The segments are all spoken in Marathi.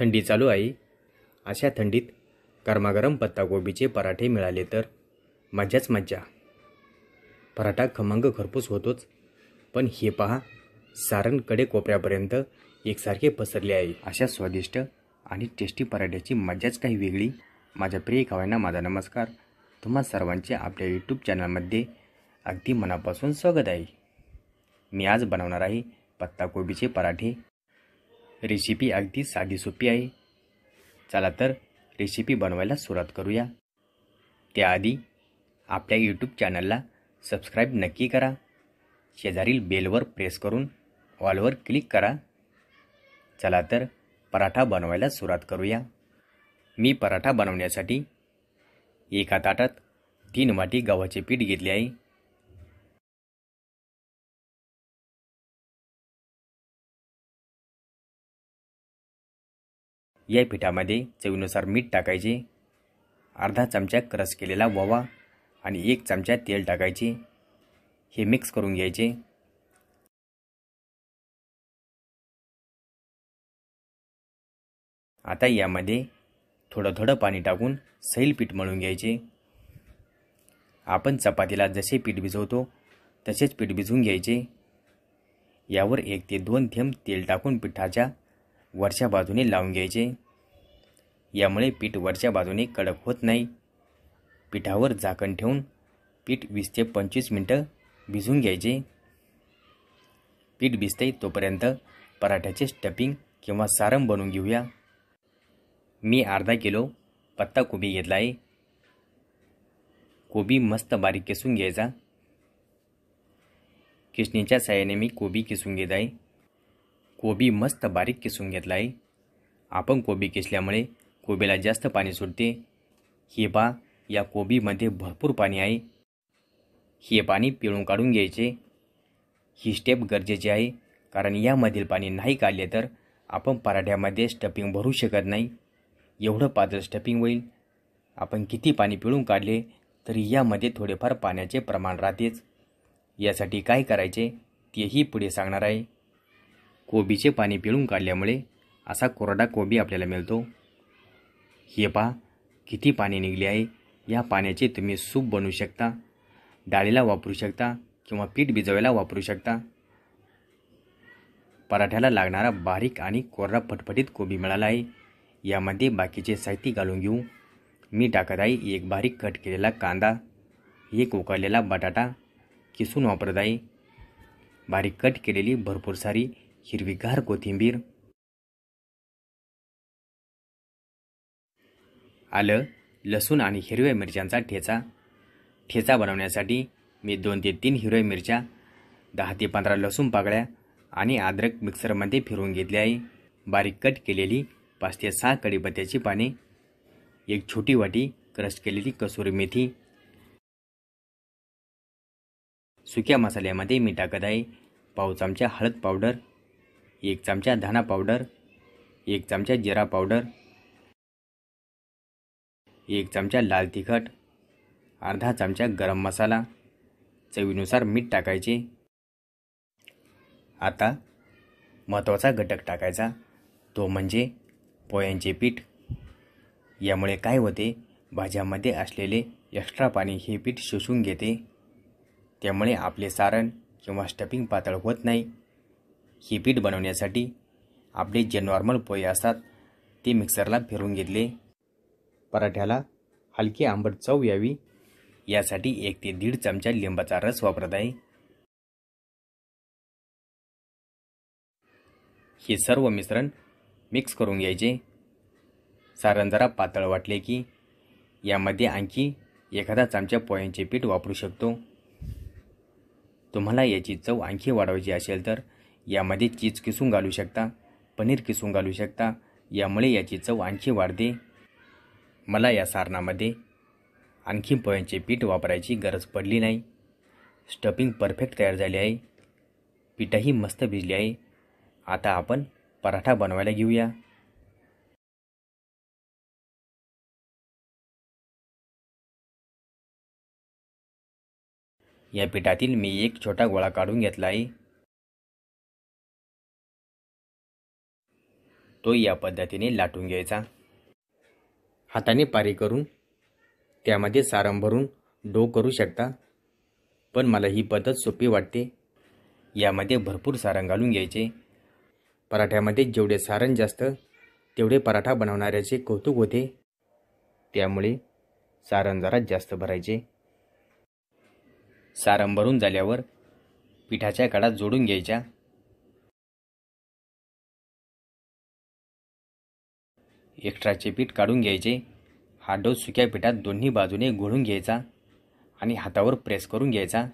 थंडी चालू आहे अशा थंडीत गरमागरम पत्ताकोबीचे पराठे मिळाले तर मज्जाच मज्जा पराठा खमंग खरपूस होतोच पण हे पहा सारणकडे कोपऱ्यापर्यंत एकसारखे पसरले आहे अशा स्वादिष्ट आणि टेस्टी पराठ्याची मज्जाच काही वेगळी माझ्या प्रिय खावांना माझा नमस्कार तुम्हा सर्वांचे आपल्या यूट्यूब चॅनलमध्ये अगदी मनापासून स्वागत आहे मी आज बनवणार आहे पत्ताकोबीचे पराठे रेसिपी अगदी साधी सोपी आहे चला तर रेसिपी बनवायला सुरुवात करूया त्याआधी आपल्या यूट्यूब चॅनलला सबस्क्राईब नक्की करा शेजारील बेलवर प्रेस करून ऑलवर क्लिक करा चला तर पराठा बनवायला सुरुवात करूया मी पराठा बनवण्यासाठी एका ताटात तीन वाटी गव्हाचे पीठ घेतले आहे या पिठामध्ये चवीनुसार मीठ टाकायचे अर्धा चमचा क्रश केलेला ववा आणि एक चमचा तेल टाकायचे हे मिक्स करून घ्यायचे आता यामध्ये थोडं थोडं पाणी टाकून सैल पीठ मळून घ्यायचे आपण चपातीला जसे पीठ भिजवतो तसेच पीठ भिजवून घ्यायचे यावर एक ते दोन थेंब तेल टाकून पिठाच्या वरच्या बाजूने लावून घ्यायचे यामुळे पीठ वरच्या बाजूने कडक होत नाही पिठावर झाकण ठेवून पीठ वीस ते पंचवीस मिनटं भिजून घ्यायचे पीठ भिजते तोपर्यंत पराठ्याचे स्टपिंग किंवा सारम बनवून घेऊया मी अर्धा किलो पत्ता कोबी घेतला आहे कोबी मस्त बारीक किसून घ्यायचा किसणीच्या साह्याने मी कोबी किसून घेत आहे कोबी मस्त बारीक किसून घेतला आहे आपण कोबी किसल्यामुळे कोबीला जास्त पाणी सुटते हे पा या कोबीमध्ये भरपूर पाणी आहे हे पाणी पिळून काढून घ्यायचे ही स्टेप गरजेची आहे कारण यामधील पाणी नाही काढले तर आपण पराठ्यामध्ये स्टफिंग भरू शकत नाही एवढं पातळ स्टफिंग होईल आपण किती पाणी पिळून काढले तरी यामध्ये थोडेफार पाण्याचे प्रमाण राहतेच यासाठी काय करायचे तेही पुढे सांगणार आहे कोबीचे पाणी पिळून काढल्यामुळे असा कोरडा कोबी आपल्याला मिळतो हे पा किती पाणी निघले आहे या पाण्याचे तुम्ही सूप बनवू शकता डाळीला वापरू शकता किंवा पीठ भिजवायला वापरू शकता पराठ्याला लागणारा बारीक आणि कोरडा फटफटीत कोबी मिळाला आहे यामध्ये बाकीचे साहित्य घालून घेऊ मी टाकत आहे एक बारीक कट केलेला कांदा एक उकळलेला बटाटा किसून वापरत आहे बारीक कट केलेली भरपूर सारी हिरवीगार कोथिंबीर आलं लसूण आणि हिरव्या मिरच्यांचा ठेचा ठेचा बनवण्यासाठी मी दोन ते तीन हिरव्या मिरच्या दहा ते पंधरा लसूण पाकळ्या आणि अद्रक मिक्सरमध्ये फिरवून घेतले आहे बारीक कट केलेली पाच ते सहा कढीपत्त्याची पाने एक छोटी वाटी क्रश केलेली कसुरी मेथी सुक्या मसाल्यामध्ये मी टाकत आहे पाव चमचा हळद पावडर एक चमचा धाना पावडर एक चमचा जिरा पावडर एक चमचा लाल तिखट अर्धा चमचा गरम मसाला चवीनुसार मीठ टाकायचे आता महत्त्वाचा घटक टाकायचा तो म्हणजे पोह्यांचे पीठ यामुळे काय होते भाज्यामध्ये असलेले एक्स्ट्रा पाणी हे पीठ शोषून घेते त्यामुळे आपले सारण किंवा स्टफिंग पातळ होत नाही हे पीठ बनवण्यासाठी आपले जे नॉर्मल पोहे असतात ते मिक्सरला फिरून घेतले पराठ्याला हलकी आंबट चव यावी यासाठी एक ते दीड चमचा लिंबाचा रस वापरत आहे हे सर्व मिश्रण मिक्स करून घ्यायचे सारण जरा पातळ वाटले की यामध्ये आणखी एखादा चमचा पोह्यांचे पीठ वापरू शकतो तुम्हाला याची चव आणखी वाढवायची असेल तर यामध्ये चीज किसून घालू शकता पनीर किसून घालू शकता यामुळे याची चव आणखी वाढते मला या सारणामध्ये आणखी पोह्यांचे पीठ वापरायची गरज पडली नाही स्टफिंग परफेक्ट तयार झाली आहे पीठही मस्त भिजली आहे आता आपण पराठा बनवायला घेऊया या पिठातील मी एक छोटा गोळा काढून घेतला आहे तो या पद्धतीने लाटून घ्यायचा हाताने पारी करून त्यामध्ये सारम भरून डो करू शकता पण मला ही पद्धत सोपी वाटते यामध्ये भरपूर सारण घालून घ्यायचे पराठ्यामध्ये जेवढे सारण जास्त तेवढे पराठा बनवणाऱ्याचे कौतुक होते त्यामुळे सारण जरा जास्त भरायचे सारण भरून झाल्यावर पिठाच्या काळात जोडून घ्यायच्या एक्स्ट्राचे पीठ काढून घ्यायचे हा डोस सुक्या पिठात दोन्ही बाजूने घोळून घ्यायचा आणि हातावर प्रेस करून घ्यायचा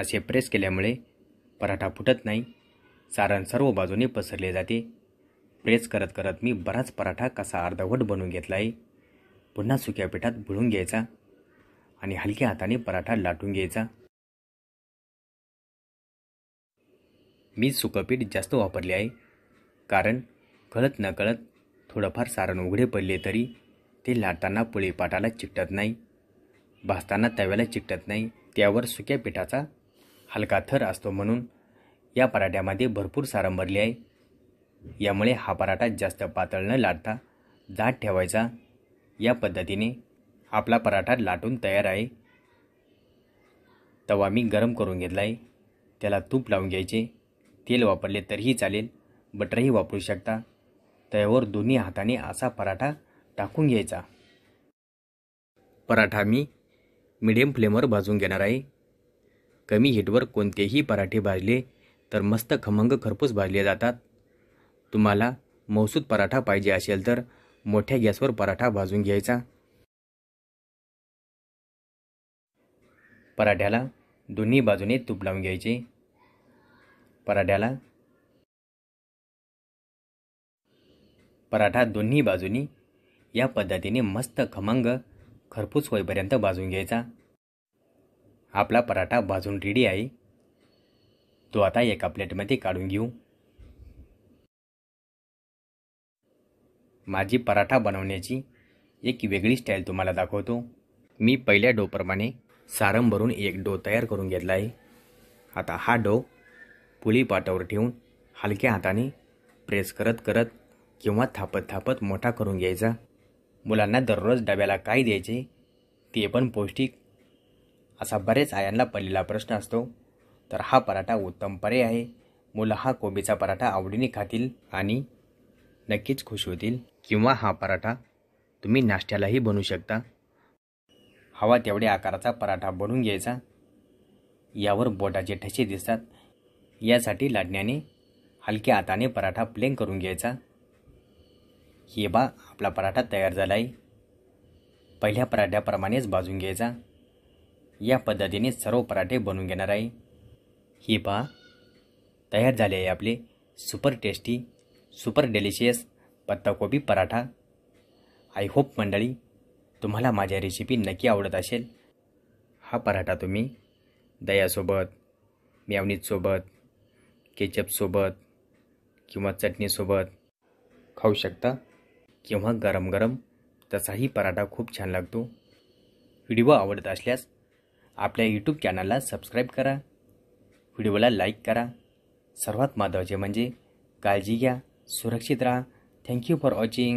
असे प्रेस केल्यामुळे पराठा फुटत नाही सारण सर्व बाजूने पसरले जाते प्रेस करत करत मी बराच पराठा कसा अर्धवट बनवून घेतला आहे पुन्हा सुक्या पिठात भुळून घ्यायचा आणि हलक्या हाताने पराठा लाटून घ्यायचा मी सुकं पीठ जास्त वापरले आहे कारण कळत नकळत थोडंफार सारण उघडे पडले तरी ते लाटताना पुळीपाटाला चिकटत नाही भासताना तव्याला चिकटत नाही त्यावर सुक्या पिठाचा हलका थर असतो म्हणून या पराठ्यामध्ये भरपूर सारण भरले आहे यामुळे हा पराठा जास्त पातळ न लाटता दाट ठेवायचा या पद्धतीने आपला पराठा लाटून तयार आहे तवा मी गरम करून घेतला आहे त्याला तूप लावून घ्यायचे तेल वापरले तरीही चालेल बटरही वापरू शकता त्यावर दोन्ही हाताने असा पराठा टाकून घ्यायचा पराठा मी मिडियम फ्लेमवर भाजून घेणार आहे कमी हीटवर कोणतेही पराठे भाजले तर मस्त खमंग खरपूस भाजले जातात तुम्हाला मौसूद पराठा पाहिजे असेल तर मोठ्या गॅसवर पराठा भाजून घ्यायचा पराठ्याला दोन्ही बाजूने तूप लावून घ्यायचे पराठ्याला पराठा दोन्ही बाजूनी या पद्धतीने मस्त खमंग खरपूस होईपर्यंत भाजून घ्यायचा आपला पराठा भाजून रेडी आहे तो आता एका प्लेटमध्ये काढून घेऊ माझी पराठा बनवण्याची एक वेगळी स्टाईल तुम्हाला दाखवतो मी पहिल्या डोप्रमाणे सारम भरून एक डो तयार करून घेतला आहे आता हा डो पुली पाटावर ठेवून हलक्या हाताने प्रेस करत करत किंवा थापत थापत मोठा करून घ्यायचा मुलांना दररोज डब्याला काय द्यायचे ते पण पौष्टिक असा बरेच आयांना पडलेला प्रश्न असतो तर हा पराठा उत्तम पर्याय आहे मुलं हा कोबीचा पराठा आवडीने खातील आणि नक्कीच खुश होतील किंवा हा पराठा तुम्ही नाश्त्यालाही बनवू शकता हवा तेवढ्या आकाराचा पराठा बनवून घ्यायचा यावर बोटाचे ठसे दिसतात यासाठी लाडण्याने हलक्या हाताने पराठा प्लेन करून घ्यायचा हे बा आपला पराठा तयार झाला आहे पहिल्या पराठ्याप्रमाणेच भाजून घ्यायचा या पद्धतीने सर्व पराठे बनवून घेणार आहे हे पहा तयार झाले आहे आपले सुपर टेस्टी सुपर डेलिशियस पत्ताकोबी पराठा आय होप मंडळी तुम्हाला माझ्या रेसिपी नक्की आवडत असेल हा पराठा तुम्ही दह्यासोबत मेवणीसोबत केचपसोबत किंवा चटणीसोबत खाऊ शकता किंवा गरम गरम तसाही पराठा खूप छान लागतो व्हिडिओ आवडत असल्यास आपल्या यूट्यूब चॅनलला सबस्क्राईब करा व्हिडिओला लाईक करा सर्वात महत्त्वाचे म्हणजे काळजी घ्या सुरक्षित राहा थँक्यू फॉर वॉचिंग